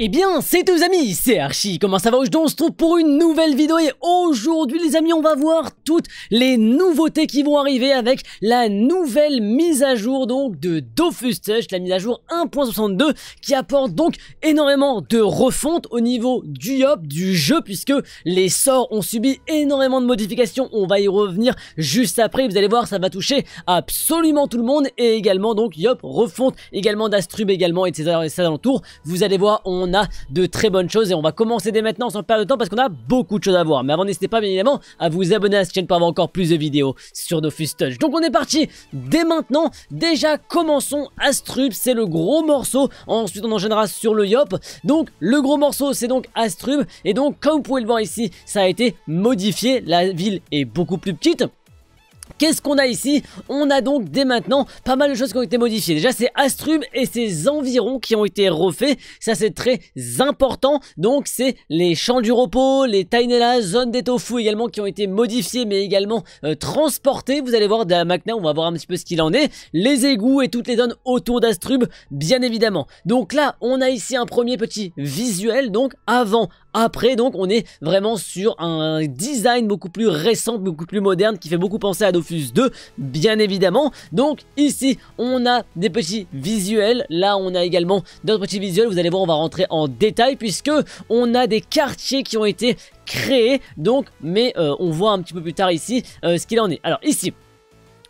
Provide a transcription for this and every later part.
Eh bien, c'est les amis, c'est Archie, comment ça va Aujourd'hui on se trouve pour une nouvelle vidéo et aujourd'hui les amis on va voir toutes les nouveautés qui vont arriver avec la nouvelle mise à jour donc de Dofus Touch, la mise à jour 1.62 qui apporte donc énormément de refonte au niveau du hop, du jeu puisque les sorts ont subi énormément de modifications, on va y revenir juste après, vous allez voir ça va toucher absolument tout le monde et également donc yop, refonte également d'Astrub également etc et ça ses vous allez voir on on a de très bonnes choses et on va commencer dès maintenant sans perdre de temps parce qu'on a beaucoup de choses à voir. Mais avant, n'hésitez pas bien évidemment à vous abonner à cette chaîne pour avoir encore plus de vidéos sur nos Touch. Donc on est parti dès maintenant. Déjà, commençons Astrub, c'est le gros morceau. Ensuite, on enchaînera sur le Yop. Donc le gros morceau, c'est donc Astrub Et donc, comme vous pouvez le voir ici, ça a été modifié. La ville est beaucoup plus petite. Qu'est-ce qu'on a ici On a donc dès maintenant pas mal de choses qui ont été modifiées. Déjà, c'est Astrub et ses environs qui ont été refaits. Ça, c'est très important. Donc, c'est les champs du repos, les Tainela, zone des tofu également qui ont été modifiées mais également euh, transportées Vous allez voir, la Macna, on va voir un petit peu ce qu'il en est. Les égouts et toutes les zones autour d'Astrub, bien évidemment. Donc là, on a ici un premier petit visuel, donc avant, après, donc on est vraiment sur un design beaucoup plus récent, beaucoup plus moderne, qui fait beaucoup penser à Dofus 2, bien évidemment. Donc ici, on a des petits visuels. Là, on a également d'autres petits visuels. Vous allez voir, on va rentrer en détail puisque on a des quartiers qui ont été créés. Donc, mais euh, on voit un petit peu plus tard ici euh, ce qu'il en est. Alors ici,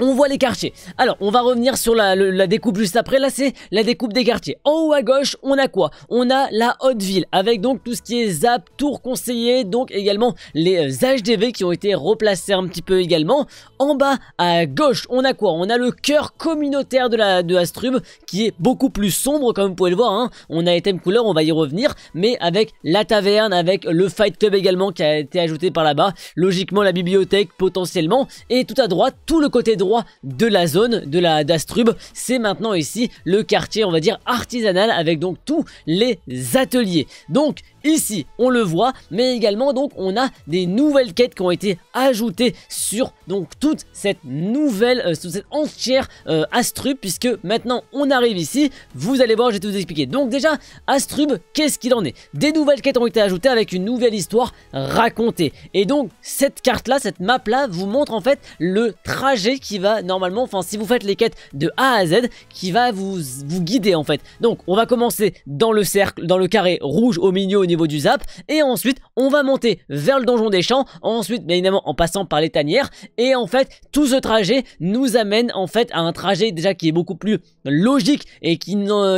on voit les quartiers. Alors, on va revenir sur la, découpe juste après. Là, c'est la découpe des quartiers. En haut à gauche, on a quoi On a la haute ville, avec donc tout ce qui est ZAP, tour conseiller, donc également les HDV euh, qui ont été replacés un petit peu également. En bas à gauche, on a quoi On a le cœur communautaire de la de Astrum, qui est beaucoup plus sombre, comme vous pouvez le voir. Hein. On a les thèmes couleurs, on va y revenir, mais avec la taverne, avec le Fight Club également qui a été ajouté par là-bas. Logiquement, la bibliothèque, potentiellement. Et tout à droite, tout le côté droit de la zone, de la d'Astrub. C'est maintenant ici le quartier, on va dire, artisanal avec donc tous les ateliers. Donc, ici on le voit mais également donc on a des nouvelles quêtes qui ont été ajoutées sur donc toute cette nouvelle sous euh, cette entière euh, Astrub puisque maintenant on arrive ici vous allez voir j'ai tout vous expliqué donc déjà Astrub qu'est-ce qu'il en est des nouvelles quêtes ont été ajoutées avec une nouvelle histoire racontée et donc cette carte là cette map là vous montre en fait le trajet qui va normalement, enfin si vous faites les quêtes de A à Z, qui va vous, vous guider en fait. Donc on va commencer dans le cercle, dans le carré rouge au milieu au niveau du zap, et ensuite on va monter vers le donjon des champs, ensuite bien évidemment en passant par les tanières, et en fait tout ce trajet nous amène en fait à un trajet déjà qui est beaucoup plus logique et qui,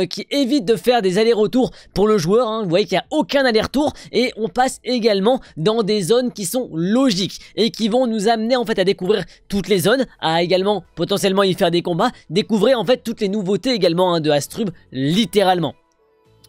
qui évite de faire des allers-retours pour le joueur. Hein. Vous voyez qu'il n'y a aucun aller-retour et on passe également dans des zones qui sont logiques et qui vont nous amener en fait à découvrir toutes les zones, à potentiellement y faire des combats, découvrez en fait toutes les nouveautés également hein, de Astrub, littéralement.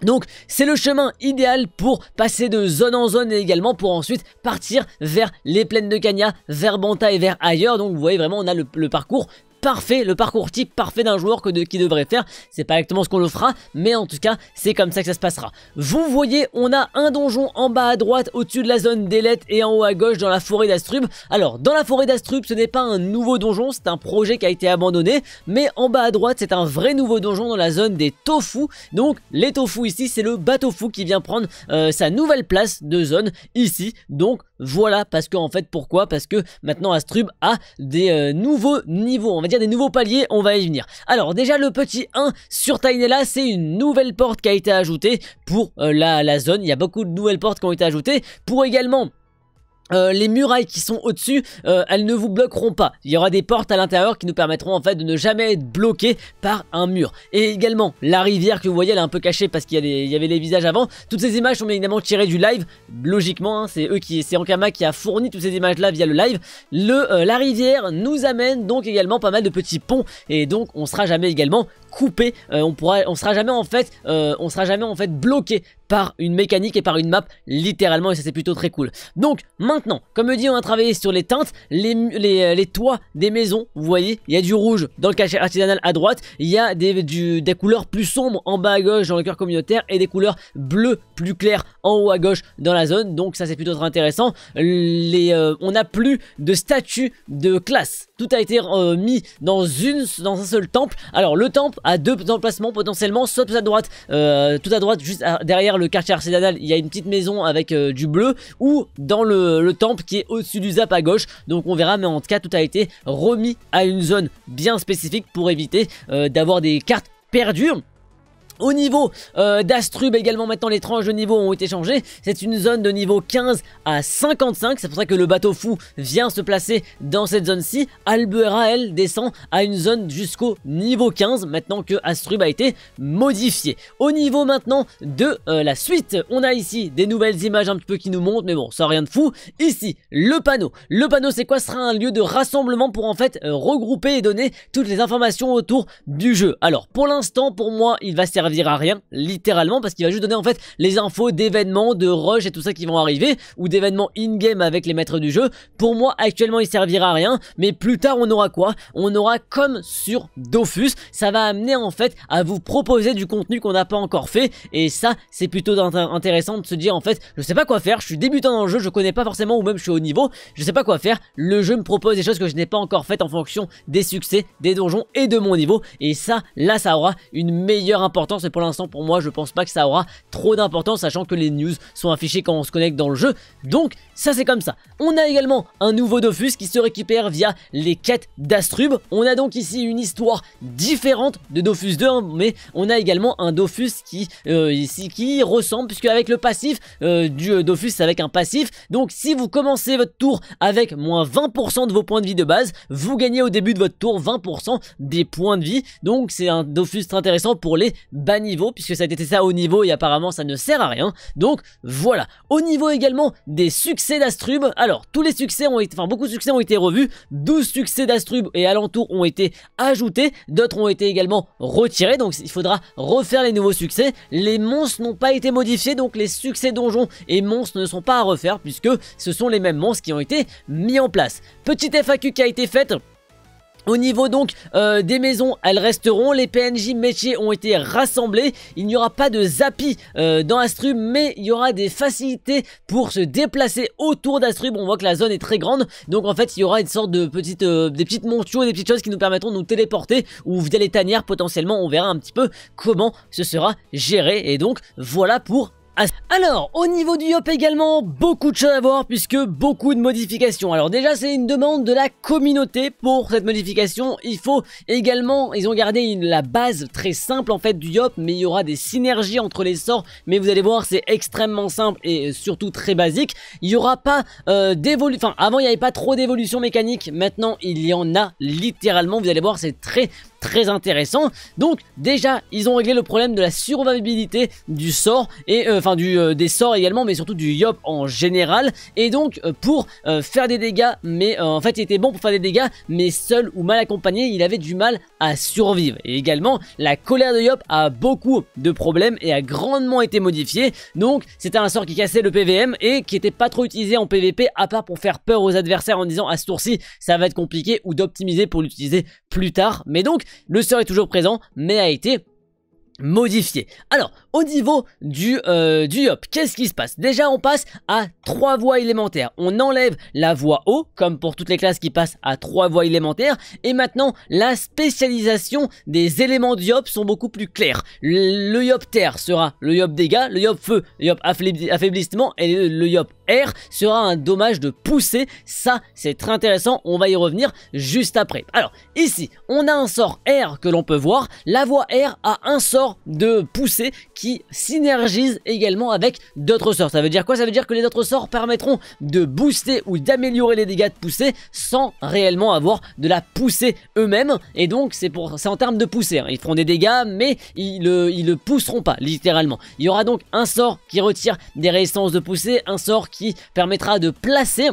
Donc c'est le chemin idéal pour passer de zone en zone et également pour ensuite partir vers les plaines de Cagna, vers Banta et vers ailleurs. Donc vous voyez vraiment on a le, le parcours parfait, le parcours type parfait d'un joueur que de, qui devrait faire. C'est pas exactement ce qu'on le fera, mais en tout cas, c'est comme ça que ça se passera. Vous voyez, on a un donjon en bas à droite, au-dessus de la zone lettres et en haut à gauche dans la forêt d'Astrub. Alors, dans la forêt d'Astrub, ce n'est pas un nouveau donjon, c'est un projet qui a été abandonné, mais en bas à droite, c'est un vrai nouveau donjon dans la zone des Tofu. Donc, les Tofu ici, c'est le bateau fou qui vient prendre euh, sa nouvelle place de zone ici. Donc, voilà, parce que en fait, pourquoi Parce que maintenant, Astrub a des euh, nouveaux niveaux, on va dire des nouveaux paliers, on va y venir. Alors déjà le petit 1 sur Tainella, c'est une nouvelle porte qui a été ajoutée pour euh, la zone. Il y a beaucoup de nouvelles portes qui ont été ajoutées pour également euh, les murailles qui sont au-dessus, euh, elles ne vous bloqueront pas. Il y aura des portes à l'intérieur qui nous permettront en fait de ne jamais être bloqué par un mur. Et également, la rivière que vous voyez, elle est un peu cachée parce qu'il y, avait les visages avant. Toutes ces images sont bien évidemment tirées du live. Logiquement, hein, c'est eux qui, c'est Ankama qui a fourni toutes ces images-là via le live. Euh, la rivière nous amène donc également pas mal de petits ponts et donc on sera jamais également coupé. Euh, on pourra, on sera jamais en fait, euh, on sera jamais en fait bloqué par une mécanique et par une map littéralement et ça c'est plutôt très cool. Donc maintenant, comme je dis on a travaillé sur les teintes, les, euh, toits des maisons, vous voyez, il y a du rouge dans le cachet artisanal à droite, il y a des, couleurs plus sombres en bas à gauche dans le cœur communautaire et des couleurs bleues plus claires en haut à gauche dans la zone, donc ça c'est plutôt très intéressant. on n'a plus de statut de classe tout a été remis euh, mis dans une, dans un seul temple. Alors le temple a deux emplacements potentiellement, soit tout à droite, euh, tout à droite, juste derrière le quartier artisanal, il y a une petite maison avec euh, du bleu, ou dans le, le temple qui est au-dessus du zap à gauche. Donc on verra, mais en tout cas, tout a été remis à une zone bien spécifique pour éviter d'avoir des cartes perdues au niveau euh, d'Astrub également maintenant les tranches de niveau ont été changées. C'est une zone de niveau 15 à 55. C'est pour ça que le bateau fou vient se placer dans cette zone-ci. Albuera elle descend à une zone jusqu'au niveau 15 maintenant que Astrub a été modifié. Au niveau maintenant de euh, la suite, on a ici des nouvelles images un petit peu qui nous montrent mais bon ça rien de fou. Ici le panneau. Le panneau c'est quoi Ce sera un lieu de rassemblement pour en fait euh, regrouper et donner toutes les informations autour du jeu. Alors pour l'instant pour moi il va servir à rien, littéralement, parce qu'il va juste donner en fait les infos d'événements, de rush et tout ça qui vont arriver, ou d'événements in-game avec les maîtres du jeu. Pour moi, actuellement, il servira à rien, mais plus tard, on aura quoi On aura comme sur Dofus, ça va amener en fait à vous proposer du contenu qu'on n'a pas encore fait, et ça, c'est plutôt intéressant de se dire en fait, je sais pas quoi faire, je suis débutant dans le jeu, je connais pas forcément, ou même je suis au niveau, je sais pas quoi faire, le jeu me propose des choses que je n'ai pas encore faites en fonction des succès, des donjons et de mon niveau, et ça, là, ça aura une meilleure importance et pour l'instant, pour moi, je pense pas que ça aura trop d'importance, sachant que les news sont affichées quand on se connecte dans le jeu. Donc, ça c'est comme ça. On a également un nouveau Dofus qui se récupère via les quêtes d'Astrub. On a donc ici une histoire différente de Dofus 2, hein, mais on a également un Dofus qui, euh, ici, qui ressemble, puisque avec le passif euh, du euh, Dofus, c'est avec un passif. Donc, si vous commencez votre tour avec moins 20% de vos points de vie de base, vous gagnez au début de votre tour 20% des points de vie. Donc, c'est un Dofus très intéressant pour les bas niveau, puisque ça a été ça au niveau et apparemment ça ne sert à rien. Donc voilà. Au niveau également des succès d'Astrub, alors tous les succès ont été, enfin beaucoup de succès ont été revus, 12 succès d'Astrub et alentour ont été ajoutés, d'autres ont été également retirés, donc il faudra refaire les nouveaux succès. Les monstres n'ont pas été modifiés, donc les succès donjons et monstres ne sont pas à refaire, puisque ce sont les mêmes monstres qui ont été mis en place. Petite FAQ qui a été faite au niveau donc euh, des maisons, elles resteront, les PNJ métiers ont été rassemblés, il n'y aura pas de zappi euh, dans Astrub, mais il y aura des facilités pour se déplacer autour d'Astrub, on voit que la zone est très grande, donc en fait il y aura une sorte de petite, euh, des petites montures, des petites choses qui nous permettront de nous téléporter, ou via les tanières potentiellement, on verra un petit peu comment ce sera géré, et donc voilà pour ah, alors, au niveau du Yop également, beaucoup de choses à voir puisque beaucoup de modifications. Alors déjà, c'est une demande de la communauté pour cette modification. Il faut également, ils ont gardé la base très simple en fait du Yop mais il y aura des synergies entre les sorts. Mais vous allez voir, c'est extrêmement simple et surtout très basique. Il n'y aura pas euh, d'évolution, enfin avant il n'y avait pas trop d'évolution mécanique. Maintenant, il y en a littéralement. Vous allez voir, c'est très très intéressant. Donc déjà, ils ont réglé le problème de la survivabilité du sort et euh, enfin du euh, des sorts également, mais surtout du yop en général. Et donc euh, pour faire des dégâts, mais en fait il était bon pour faire des dégâts, mais seul ou mal accompagné, il avait du mal à survivre. Et également, la colère de yop a beaucoup de problèmes et a grandement été modifiée. Donc c'était un sort qui cassait le PVM et qui était pas trop utilisé en PVP à part pour faire peur aux adversaires en disant à ce tour-ci ça va être compliqué ou d'optimiser pour l'utiliser plus tard. Mais donc le sort est toujours présent, mais a été modifié. Alors, au niveau du, Yop, euh, du qu'est-ce qui se passe Déjà, on passe à trois voies élémentaires. On enlève la voie haut, comme pour toutes les classes qui passent à trois voies élémentaires. Et maintenant, la spécialisation des éléments du Yop sont beaucoup plus claires. Le yop terre sera le yop dégâts, le yop feu, le yop affaiblissement et le yop air sera un dommage de Pousser. Ça, c'est très intéressant. On va y revenir juste après. Alors, ici, on a un sort air que l'on peut voir. La voie air a un sort de poussée qui synergise également avec d'autres sorts. Ça veut dire quoi Ça veut dire que les autres sorts permettront de booster ou d'améliorer les dégâts de poussée sans réellement avoir de la poussée eux-mêmes. Et donc c'est pour en termes de poussée. Hein. Ils feront des dégâts, mais ils le, ils le pousseront pas littéralement. Il y aura donc un sort qui retire des résistances de poussée, un sort qui permettra de placer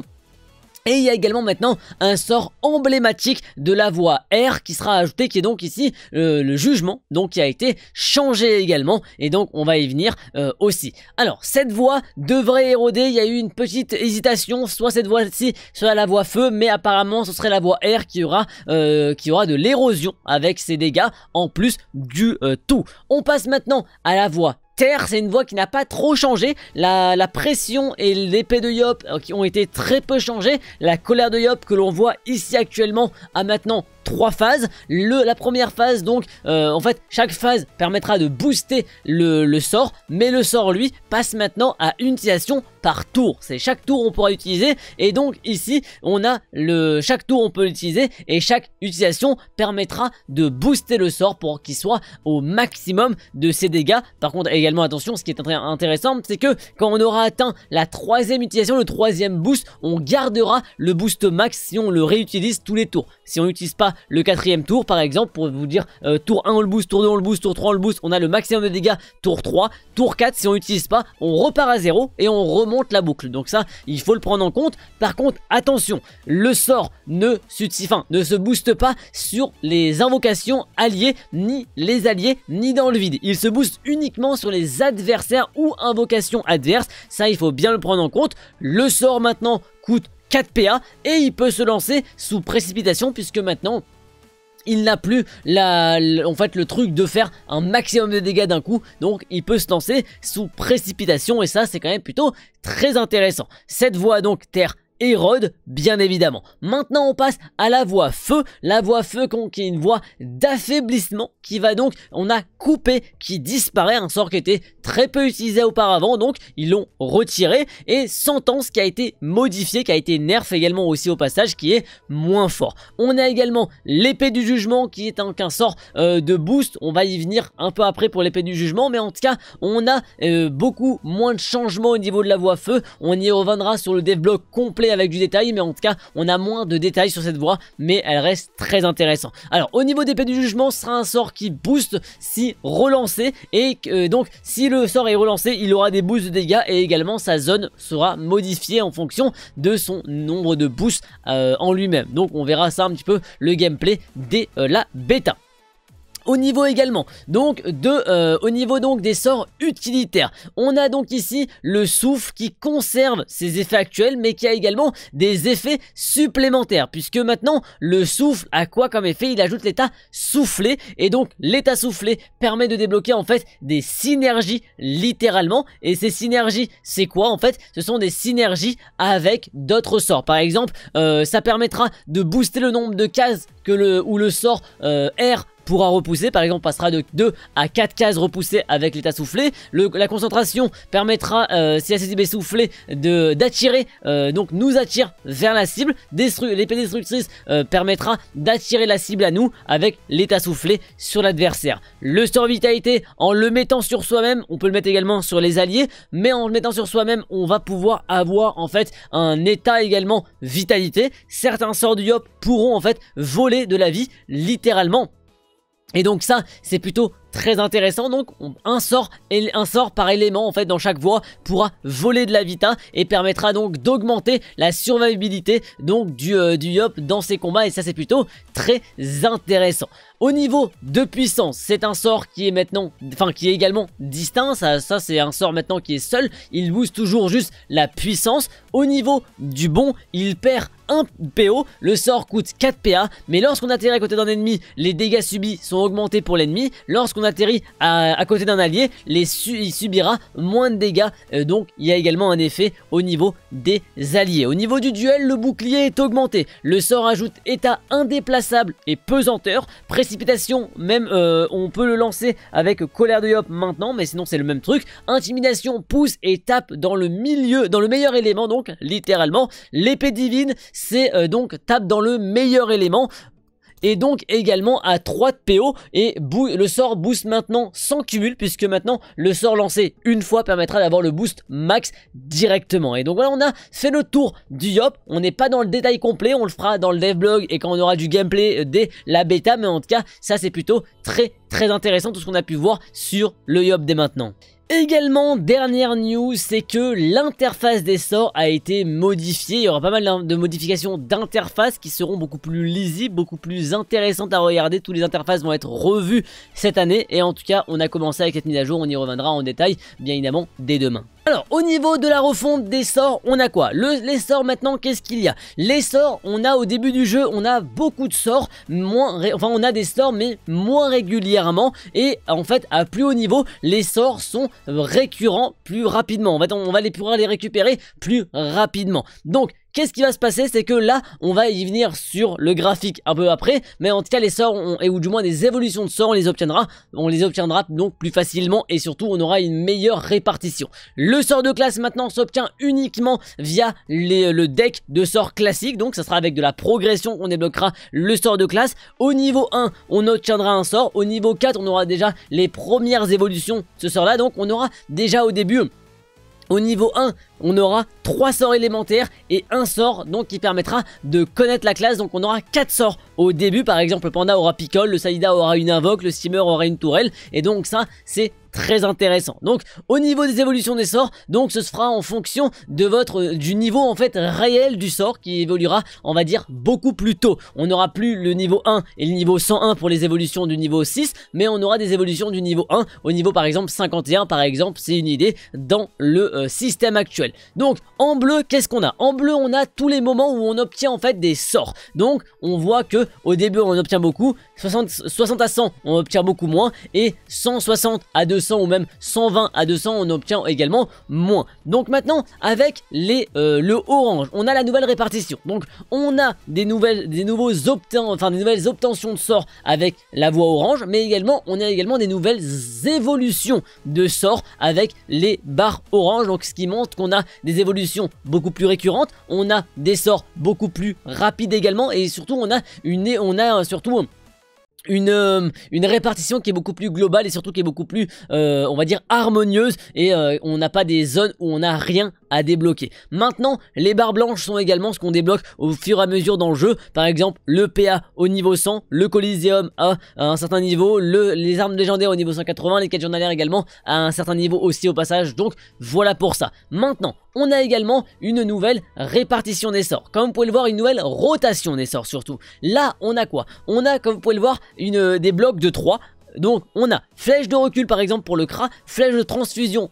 et il y a également maintenant un sort emblématique de la voie R qui sera ajouté, qui est donc ici euh, le jugement, donc qui a été changé également, et donc on va y venir euh, aussi. Alors, cette voie devrait éroder, il y a eu une petite hésitation, soit cette voie-ci, soit la voie feu, mais apparemment ce serait la voie R qui aura, euh, qui aura de l'érosion avec ses dégâts, en plus du tout. On passe maintenant à la voie c'est une voix qui n'a pas trop changé. La, pression et l'épée de Yop euh, qui ont été très peu changées. La colère de Yop que l'on voit ici actuellement a maintenant trois phases. Le, la première phase, donc, euh, en fait, chaque phase permettra de booster le, sort, mais le sort, lui, passe maintenant à une utilisation par tour. C'est chaque tour on pourra utiliser, et donc ici, on a le chaque tour on peut l'utiliser, et chaque utilisation permettra de booster le sort pour qu'il soit au maximum de ses dégâts. Par contre, également, attention, ce qui est intéressant, c'est que quand on aura atteint la troisième utilisation, le troisième boost, on gardera le boost max si on le réutilise tous les tours. Si on n'utilise pas le quatrième tour par exemple pour vous dire euh, tour 1 on le boost, tour 2 on le boost, tour 3 on le boost, on a le maximum de dégâts, tour 3, tour 4 si on n'utilise pas on repart à 0 et on remonte la boucle. Donc ça il faut le prendre en compte. Par contre attention, le sort ne, ne se booste pas sur les invocations alliées, ni les alliés, ni dans le vide. Il se booste uniquement sur les adversaires ou invocations adverses. Ça il faut bien le prendre en compte. Le sort maintenant coûte 4 PA et il peut se lancer sous précipitation puisque maintenant il n'a plus la, en fait, le truc de faire un maximum de dégâts d'un coup, donc il peut se lancer sous précipitation, et ça c'est quand même plutôt très intéressant. Cette voie donc terre Hérode, bien évidemment. Maintenant, on passe à la voie feu. La voie feu qui est une voie d'affaiblissement qui va donc, on a coupé, qui disparaît, un sort qui était très peu utilisé auparavant, donc ils l'ont retiré. Et sentence qui a été modifiée, qui a été nerf également aussi au passage, qui est moins fort. On a également l'épée du jugement qui est un, sort euh, de boost. On va y venir un peu après pour l'épée du jugement, mais en tout cas, on a euh, beaucoup moins de changements au niveau de la voie feu. On y reviendra sur le dev complet avec du détail, mais en tout cas, on a moins de détails sur cette voie, mais elle reste très intéressante. Alors, au niveau d'épée du jugement, ce sera un sort qui booste si relancé, et euh, donc, si le sort est relancé, il aura des boosts de dégâts, et également, sa zone sera modifiée en fonction de son nombre de boosts euh, en lui-même. Donc, on verra ça un petit peu, le gameplay dès euh, la bêta. Au niveau également. Donc de, euh, au niveau donc des sorts utilitaires. On a donc ici le souffle qui conserve ses effets actuels mais qui a également des effets supplémentaires puisque maintenant le souffle a quoi comme effet Il ajoute l'état soufflé et donc l'état soufflé permet de débloquer en fait des synergies littéralement et ces synergies c'est quoi en fait Ce sont des synergies avec d'autres sorts. Par exemple euh, ça permettra de booster le nombre de cases que le, où le sort euh, R pourra repousser. Par exemple, passera de 2 à 4 cases repoussées avec l'état soufflé. Le, la concentration permettra, euh, si la cible est soufflée, d'attirer, euh, donc nous attire vers la cible. L'épée destructrice euh, permettra d'attirer la cible à nous avec l'état soufflé sur l'adversaire. Le sort vitalité, en le mettant sur soi-même, on peut le mettre également sur les alliés, mais en le mettant sur soi-même, on va pouvoir avoir en fait un état également vitalité. Certains sorts du Yop pourront en fait voler de la vie littéralement et donc ça, c'est plutôt très intéressant. Donc un sort un sort par élément en fait dans chaque voie pourra voler de la vita et permettra donc d'augmenter la survivabilité donc du euh, du yop dans ses combats et ça c'est plutôt très intéressant. Au niveau de puissance, c'est un sort qui est maintenant, enfin qui est également distinct, ça, c'est un sort maintenant qui est seul, il booste toujours juste la puissance. Au niveau du bon, il perd 1 PO, le sort coûte 4 PA, mais lorsqu'on atterrit à côté d'un ennemi, les dégâts subis sont augmentés pour l'ennemi, lorsqu'on atterrit à, côté d'un allié, les il subira moins de dégâts, euh, donc il y a également un effet au niveau des alliés. Au niveau du duel, le bouclier est augmenté, le sort ajoute état indéplaçable et pesanteur, Précipitation, même euh, on peut le lancer avec colère de Yop maintenant, mais sinon c'est le même truc. Intimidation, pousse et tape dans le milieu, dans le meilleur élément donc, littéralement. L'épée divine, c'est euh, donc tape dans le meilleur élément et donc également à 3 de PO et le sort boost maintenant sans cumul puisque maintenant le sort lancé une fois permettra d'avoir le boost max directement. Et donc voilà on a fait le tour du Yop, on n'est pas dans le détail complet, on le fera dans le dev blog et quand on aura du gameplay euh, dès la bêta mais en tout cas ça c'est plutôt très très intéressant tout ce qu'on a pu voir sur le Yop dès maintenant. Également, dernière news, c'est que l'interface des sorts a été modifiée. Il y aura pas mal de modifications d'interface qui seront beaucoup plus lisibles, beaucoup plus intéressantes à regarder. Toutes les interfaces vont être revues cette année. Et en tout cas, on a commencé avec cette mise à jour. On y reviendra en détail, bien évidemment, dès demain. Alors, au niveau de la refonte des sorts, on a quoi Les sorts maintenant, qu'est-ce qu'il y a Les sorts, on a au début du jeu, on a beaucoup de sorts, moins, enfin on a des sorts mais moins régulièrement et en fait à plus haut niveau, les sorts sont récurrents plus rapidement. on va les pouvoir les récupérer plus rapidement. Donc, Qu'est-ce qui va se passer C'est que là, on va y venir sur le graphique un peu après, mais en tout cas les sorts, et ou du moins des évolutions de sorts, on les obtiendra, on les obtiendra donc plus facilement et surtout on aura une meilleure répartition. Le sort de classe maintenant s'obtient uniquement via le deck de sorts classique, donc ça sera avec de la progression On débloquera le sort de classe. Au niveau 1, on obtiendra un sort, au niveau 4, on aura déjà les premières évolutions de ce sort là, donc on aura déjà au début au niveau 1 on aura 3 sorts élémentaires et un sort donc qui permettra de connaître la classe. Donc on aura 4 sorts au début. Par exemple, le panda aura picole, le salida aura une invoque, le steamer aura une tourelle. Et donc ça, c'est très intéressant. Donc au niveau des évolutions des sorts, donc ce sera en fonction de votre du niveau en fait réel du sort qui évoluera, on va dire beaucoup plus tôt. On n'aura plus le niveau 1 et le niveau 101 pour les évolutions du niveau 6, mais on aura des évolutions du niveau 1 au niveau par exemple 51 par exemple, c'est une idée dans le euh, système actuel. Donc en bleu, qu'est-ce qu'on a En bleu, on a tous les moments où on obtient en fait des sorts. Donc on voit que au début on obtient beaucoup, 60, à 100, on obtient beaucoup moins. Et 160 à 200 ou même 120 à 200, on obtient également moins. Donc maintenant, avec les, euh, le orange, on a la nouvelle répartition. Donc on a des, nouvelles, des, nouveaux enfin, des nouvelles obtentions de sorts avec la voie orange, mais également on a également des nouvelles évolutions de sorts avec les barres orange. Donc ce qui montre qu'on a des évolutions beaucoup plus récurrentes, on a des sorts beaucoup plus rapides également, et surtout on a une, on a surtout une, euh, une répartition qui est beaucoup plus globale et surtout qui est beaucoup plus, euh, on va dire, harmonieuse et euh, on n'a pas des zones où on n'a rien à débloquer. Maintenant, les barres blanches sont également ce qu'on débloque au fur et à mesure dans le jeu. Par exemple, le PA au niveau 100, le Coliseum à un certain niveau, le, les armes légendaires au niveau 180, les quêtes journalières également à un certain niveau aussi au passage. Donc voilà pour ça. Maintenant, on a également une nouvelle répartition des sorts. Comme vous pouvez le voir, une nouvelle rotation des sorts surtout. Là, on a quoi On a, comme vous pouvez le voir, une, des blocs de 3. Donc on a flèche de recul par exemple pour le cra, flèche de transfusion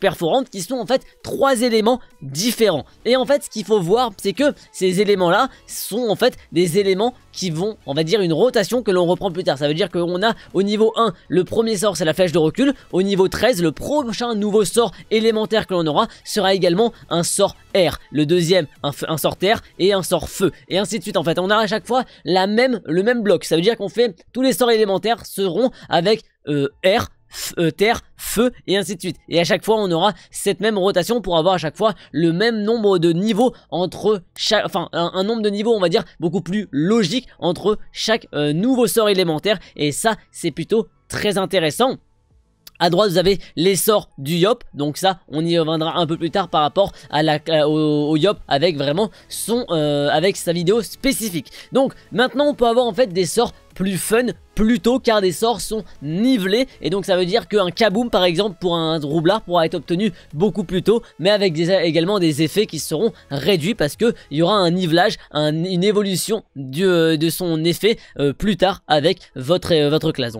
perforantes qui sont en fait trois éléments différents. Et en fait, ce qu'il faut voir, c'est que ces éléments-là sont en fait des éléments qui vont, on va dire, une rotation que l'on reprend plus tard. Ça veut dire qu'on a au niveau 1, le premier sort, c'est la flèche de recul. Au niveau 13, le prochain nouveau sort élémentaire que l'on aura sera également un sort air. Le deuxième, un, sort terre et un sort feu. Et ainsi de suite. En fait, on a à chaque fois la même, le même bloc. Ça veut dire qu'on fait tous les sorts élémentaires seront avec euh, air R, euh, terre, feu, et ainsi de suite. Et à chaque fois, on aura cette même rotation pour avoir à chaque fois le même nombre de niveaux entre chaque... Enfin, un, nombre de niveaux, on va dire, beaucoup plus logique entre chaque euh, nouveau sort élémentaire. Et ça, c'est plutôt très intéressant. À droite, vous avez les sorts du Yop. Donc ça, on y reviendra un peu plus tard par rapport à la, euh, au, Yop avec vraiment son, avec sa vidéo spécifique. Donc maintenant, on peut avoir en fait des sorts plus fun plus tôt, car des sorts sont nivelés et donc ça veut dire qu'un kaboom par exemple pour un roublard pourra être obtenu beaucoup plus tôt mais avec également des effets qui seront réduits parce qu'il y aura un nivelage, une évolution euh, de son effet euh, plus tard avec votre, euh, votre classe